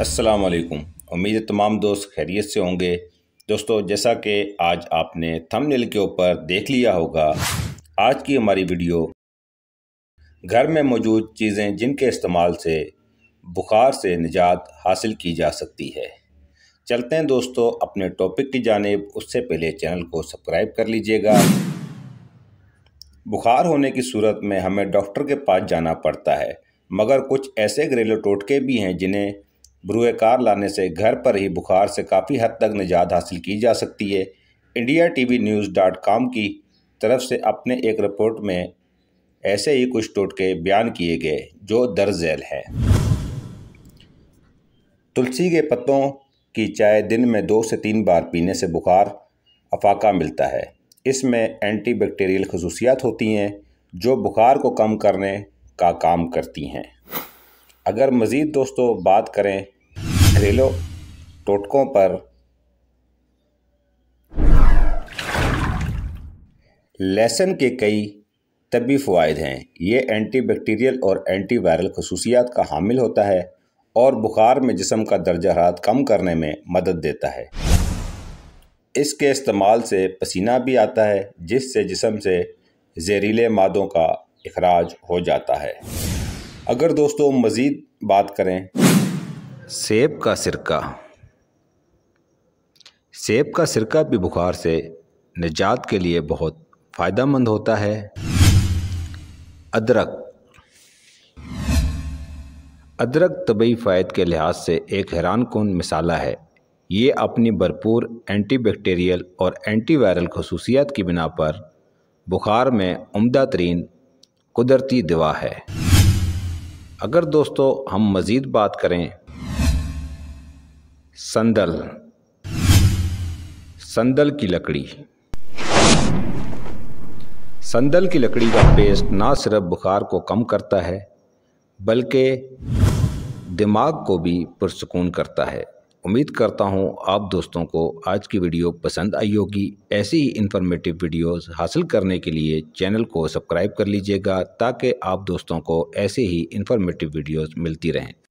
अस्सलाम वालेकुम उम्मीद है तमाम दोस्त खैरियत से होंगे दोस्तों जैसा कि आज आपने थंबनेल के ऊपर देख लिया होगा आज की हमारी वीडियो घर में मौजूद चीज़ें जिनके इस्तेमाल से बुखार से निजात हासिल की जा सकती है चलते हैं दोस्तों अपने टॉपिक की जानब उससे पहले चैनल को सब्सक्राइब कर लीजिएगा बुखार होने की सूरत में हमें डॉक्टर के पास जाना पड़ता है मगर कुछ ऐसे घरेलू टोटके भी हैं जिन्हें ब्रूएकार लाने से घर पर ही बुखार से काफ़ी हद तक निजात हासिल की जा सकती है India T V news dot com की तरफ से अपने एक रिपोर्ट में ऐसे ही कुछ टोटके बयान किए गए जो झेल है तुलसी के पत्तों की चाय दिन में दो से तीन बार पीने से बुखार अफाका मिलता है इसमें एंटी बैक्टीरियल खसूसियात होती हैं जो बुखार को कम करने का काम करती हैं अगर मज़ीद दोस्तों बात करें घरेलू टोटकों पर लहसन के कई तबी फ़वाद हैं ये एंटी बैक्टीरियल और एंटी वायरल खसूसियात का हामिल होता है और बुखार में जिसम का दर्जा हरात कम करने में मदद देता है इसके इस्तेमाल से पसीना भी आता है जिससे जिसम से जहरीले मादों का अखराज हो जाता है अगर दोस्तों मज़ीद बात करें सेब का सिरका सेब का सिरका भी बुखार से निजात के लिए बहुत फ़ायदा मंद होता है अदरक अदरक तबई फ़ायद के लिहाज से एक हैरान कन मिसाला है ये अपनी भरपूर एंटीबैक्टीरियल और एंटीवायरल खसूसियात की बिना पर बुखार में उम्दा तरीन कुदरती दवा है अगर दोस्तों हम मज़ीद बात करें संदल संदल की लकड़ी संदल की लकड़ी का पेस्ट ना सिर्फ बुखार को कम करता है बल्कि दिमाग को भी पुरसकून करता है उम्मीद करता हूँ आप दोस्तों को आज की वीडियो पसंद आई होगी ऐसी ही इन्फॉर्मेटिव वीडियोस हासिल करने के लिए चैनल को सब्सक्राइब कर लीजिएगा ताकि आप दोस्तों को ऐसे ही इन्फॉर्मेटिव वीडियोस मिलती रहें